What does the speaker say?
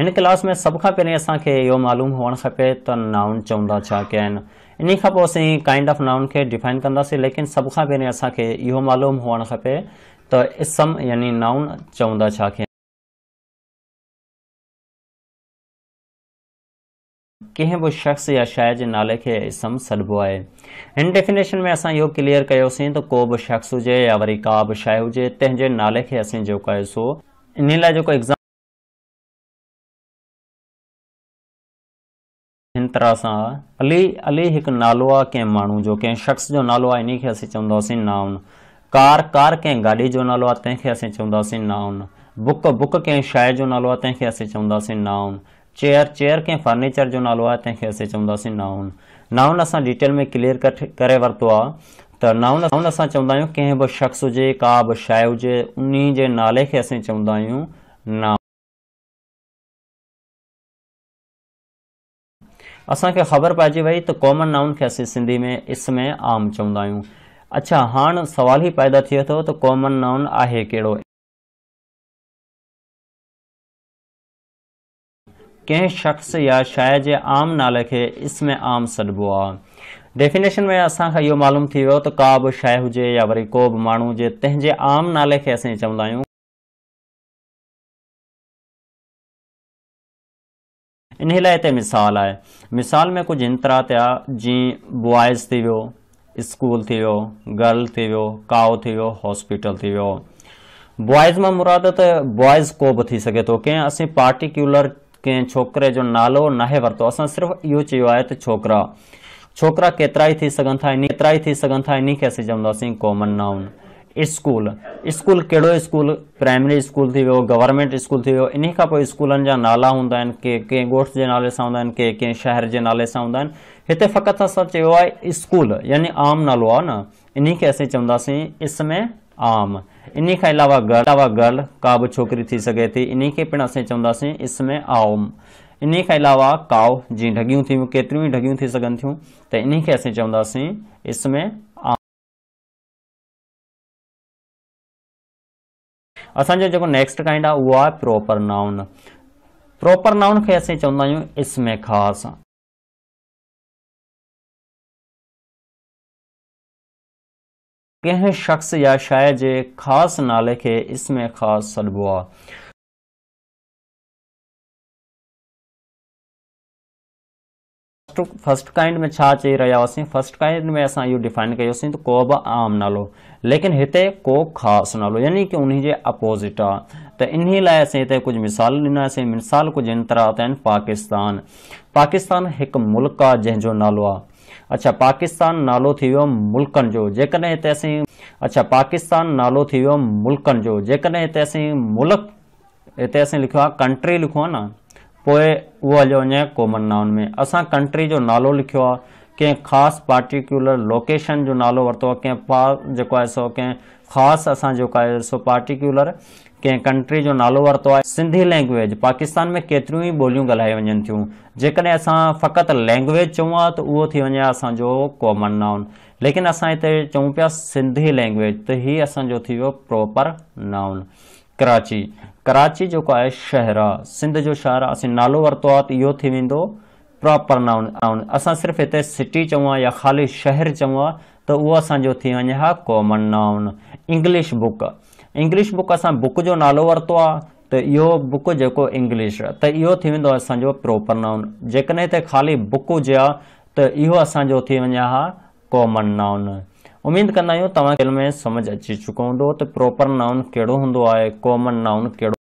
in class में सब खां पे असांखे यो मालूम हुअणु खपे त नाउन चवंदा छा कया इन खां पोइ काइंड ऑफ नाउन के डिफाइन कंदी लेकिन सब खां पहिरीं असांखे इहो मालूम हुअणु खपे त इसम यानी नाउन चवंदा छा कया कंहिं शख़्स या शइ के नाले खे इसम सदबो है इन डेफिनेशन में असां यो क्लियर कयोसीं त को बि शख़्स हुजे या वरी का भी शइ हुजे तंहिंजे नाले खे असीं इन लाइ एग्ज़ाम तरह सां अली अली हिकु नालो आहे कंहिं माण्हू जो कंहिं शख़्स जो नालो आहे इन खे असीं चवंदासीं नाउन कार कार कंहिं गाॾीअ जो नालो आहे तंहिंखे असीं चवंदासीं नाउन बुक बुक कंहिं शइ जो नालो आहे तंहिंखे असीं चवंदासीं नाउन चेयर चेयर कंहिं फर्नीचर जो नालो आहे तंहिंखे असां चवंदासीं नाउन नाउन असां डिटेल में क्लियर कट करे वरितो आहे त नाउन असां चवंदा आहियूं कंहिं बि शख़्स हुजे का बि शइ हुजे जे नाले खे असीं चवंदा आहियूं असांखे ख़बर पइजी वई त कॉमन नाउन खे असीं सिंधी में इस्म आम चवंदा आहियूं अच्छा हाणे सुवाल ई पैदा थिए थो त कॉमन नाउन आहे कहिड़ो कंहिं शख़्स या शइ जे आम नाले खे इसम आम सॾिबो आहे डेफिनेशन में असांखां इहो मालूम थी वियो त का बि शइ हुजे या वरी को बि माण्हू हुजे तंहिंजे आम नाले खे असां चवंदा आहियूं इन लाइ हिते मिसाल आहे मिसाल में कुझु हिन थिया जीअं बॉइज़ थी वियो स्कूल थी वियो गर्ल थी वियो काओ थी वियो हॉस्पिटल थी वियो बॉइज़ मां मुराद त बॉइज़ को बि थी सघे थो कंहिं असीं पार्टिक्यूलर कंहिं छोकिरे जो नालो नाहे वरितो असां सिर्फ़ु इहो चयो आहे त छोकिरा छोकिरा केतिरा ई थी सघनि था इन केतिरा ई थी सघनि था इन्हीअ खे असीं चवंदासीं कॉमन नाउन स्कूल स्कूल कहिड़ो स्कूल प्राइमरी स्कूल थी वियो गवर्नमेंट स्कूल थी वियो इन खां पोइ स्कूलनि नाला हूंदा आहिनि के कंहिं ॻोठ नाले से हूंदा आहिनि के शहर के नाले से हूंदा आहिनि हिते फ़क़ति स्कूल यानी आम नालो आ न इन खे असीं चवंदासीं इसमें आम इन खां अलावा गर्ल अलावा गर्ल का भी छोकिरी थी सघे थी इन खे पिणु असीं चवंदासीं इसमें आम इन के अलावा काओ जी ढगियूं थी केतिरियूं ई थी सघनि थियूं त इन खे असीं चवंदासीं इसमें असो जेको नेक्स्ट काइंड आ उहो प्रोपर नाउन प्रोपर नाउन के अस चाहता आहियूं इसमें खास कें शख़्स या शायद खास नाले के इसमें खास सदबो आ फर्स्ट फर्स्ट काइंड में छा चई रहिया फर्स्ट काइंड में अस यो डिफाइन किया तो को आम नालो लेकिन इतने को खास नालो यानी कि उन्हीं अपोज़िट आ तो इन्हीं लाइ अस इतने कुछ मिसाल ॾिनासीं मिसाल कुछ इन तरह आता पाकिस्तान पाकिस्तान एक मुल्क़ आ जो नालो आ अच्छा पाकिस्तान नालो थी वो मुल्कन जो जैसे हिते अच्छा पाकिस्तान नालो थी वो मुल्कन जो जैसे हिते मुल्क़ इतने अस लिखो कंट्री लिखो ना पोइ उहा जो वञे कॉमन नाउन में अस कंट्री जो नालो लिखियो आहे कंहिं ख़ासि पार्टिकुलर लोकेशन जो नालो वरितो आहे कंहिं सो कें खास असां सो पार्टिकुलर कें कंट्री जो नालो वरितो आहे सिंधी लैंग्वेज पाकिस्तान में केतर ही ॿोलियूं ॻाल्हाए वञनि थियूं जेकॾहिं असां फ़क़ति लैंग्वेज चऊं तो त उहो कॉमन नाउन लेकिन अस हिते चऊं पिया लैंग्वेज तो हीउ असांजो थी प्रॉपर नाउन कराची कराची जो आहे शहर आहे सिंध जो शहर आहे असीं नालो वरितो आहे त इहो थी वेंदो प्रॉपर नाउन नाउन असां सिर्फ़ु हिते सिटी चऊं या ख़ाली शहर चऊं आ त उहो असांजो थी वञे हा common noun English book English book असां बुक जो नालो वरितो आहे त इहो बुक जेको इंग्लिश आहे त इहो थी वेंदो आहे असांजो प्रोपर नाउन जेकॾहिं हिते ख़ाली बुक हुजे हा त इहो असांजो थी वञे हा कॉमन नाउन उम्मीद कंदा आहियूं तव्हां में समझ अची चुको हों त प्रॉपर नाउन कहिड़ो हूंदो कॉमन नाउन कड़ो